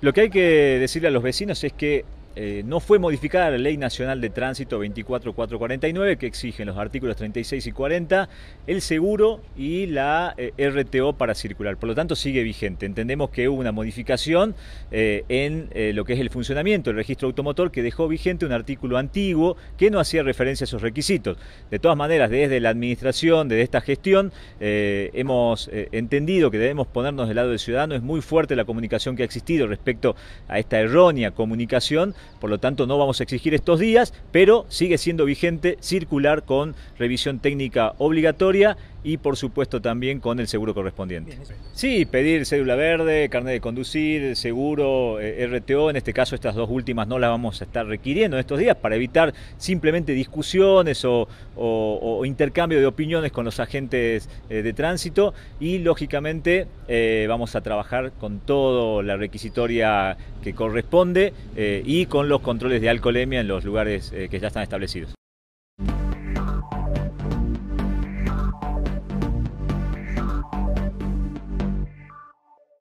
Lo que hay que decirle a los vecinos es que eh, no fue modificada la Ley Nacional de Tránsito 24449 que exigen los artículos 36 y 40 el seguro y la eh, RTO para circular. Por lo tanto, sigue vigente. Entendemos que hubo una modificación eh, en lo que es el funcionamiento del registro automotor que dejó vigente un artículo antiguo que no hacía referencia a esos requisitos. De todas maneras, desde la administración, desde esta gestión, hemos entendido que debemos ponernos del lado del ciudadano. Es muy fuerte la comunicación que ha existido respecto a esta errónea comunicación por lo tanto no vamos a exigir estos días, pero sigue siendo vigente circular con revisión técnica obligatoria y por supuesto también con el seguro correspondiente. Sí, pedir cédula verde, carnet de conducir, seguro, eh, RTO, en este caso estas dos últimas no las vamos a estar requiriendo en estos días para evitar simplemente discusiones o, intercambio de opiniones con los agentes eh, de tránsito y lógicamente eh, vamos a trabajar con toda la requisitoria que corresponde y con con los controles de alcoholemia en los lugares eh, que ya están establecidos.